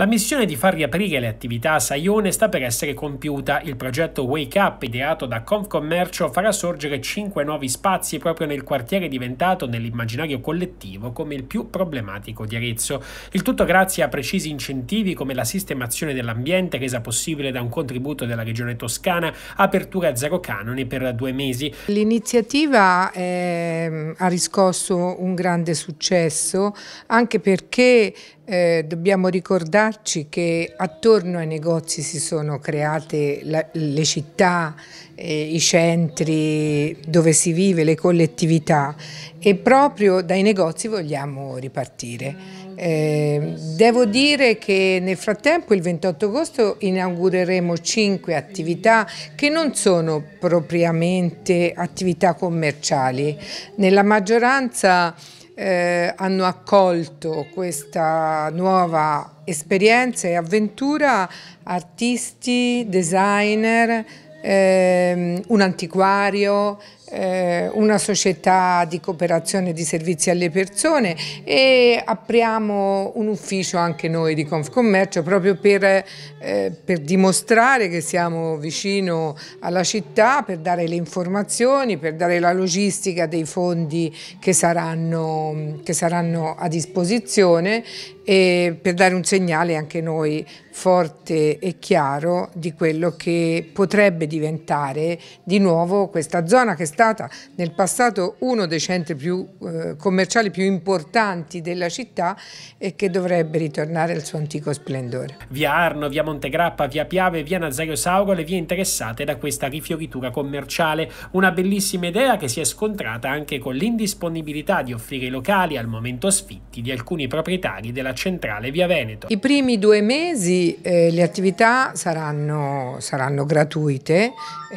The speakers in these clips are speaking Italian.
La missione di far riaprire le attività a Saione sta per essere compiuta. Il progetto Wake Up, ideato da Confcommercio, farà sorgere cinque nuovi spazi proprio nel quartiere diventato nell'immaginario collettivo come il più problematico di Arezzo. Il tutto grazie a precisi incentivi come la sistemazione dell'ambiente resa possibile da un contributo della regione toscana, apertura a zero canone per due mesi. L'iniziativa eh, ha riscosso un grande successo anche perché eh, dobbiamo ricordarci che attorno ai negozi si sono create la, le città, eh, i centri dove si vive, le collettività e proprio dai negozi vogliamo ripartire. Eh, devo dire che nel frattempo il 28 agosto inaugureremo cinque attività che non sono propriamente attività commerciali. Nella maggioranza eh, hanno accolto questa nuova esperienza e avventura artisti, designer, ehm, un antiquario, eh, una società di cooperazione di servizi alle persone e apriamo un ufficio anche noi di Confcommercio proprio per, eh, per dimostrare che siamo vicino alla città, per dare le informazioni, per dare la logistica dei fondi che saranno, che saranno a disposizione e per dare un segnale anche noi forte e chiaro di quello che potrebbe diventare di nuovo questa zona che è stata nel passato uno dei centri più, eh, commerciali più importanti della città e che dovrebbe ritornare al suo antico splendore. Via Arno, via Montegrappa, via Piave, via Nazario Sauro, le vie interessate da questa rifioritura commerciale, una bellissima idea che si è scontrata anche con l'indisponibilità di offrire i locali al momento sfitti di alcuni proprietari della città centrale via Veneto. I primi due mesi eh, le attività saranno, saranno gratuite eh,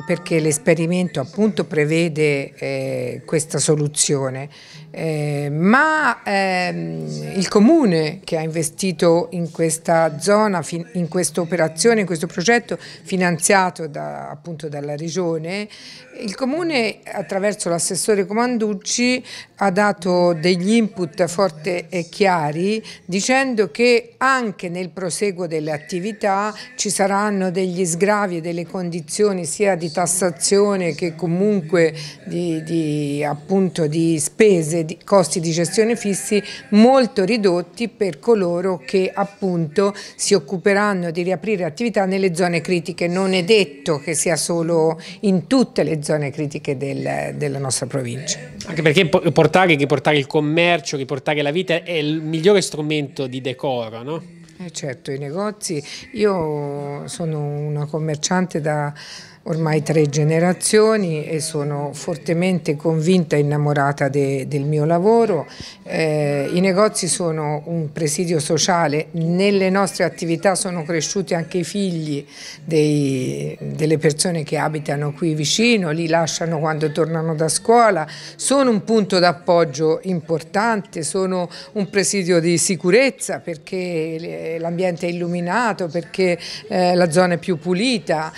perché l'esperimento appunto prevede eh, questa soluzione, eh, ma ehm, il comune che ha investito in questa zona, in questa operazione, in questo progetto finanziato da, appunto dalla regione, il comune attraverso l'assessore Comanducci ha dato degli input forti e chiari dicendo dicendo che anche nel proseguo delle attività ci saranno degli sgravi e delle condizioni sia di tassazione che comunque di, di, appunto, di spese, di costi di gestione fissi molto ridotti per coloro che appunto si occuperanno di riaprire attività nelle zone critiche. Non è detto che sia solo in tutte le zone critiche del, della nostra provincia. Anche perché portare, portare il commercio, portare la vita è il migliore strumento elemento di decoro, no? Eh certo, i negozi, io sono una commerciante da ormai tre generazioni e sono fortemente convinta e innamorata de, del mio lavoro. Eh, I negozi sono un presidio sociale, nelle nostre attività sono cresciuti anche i figli dei, delle persone che abitano qui vicino, li lasciano quando tornano da scuola, sono un punto d'appoggio importante, sono un presidio di sicurezza perché l'ambiente è illuminato, perché eh, la zona è più pulita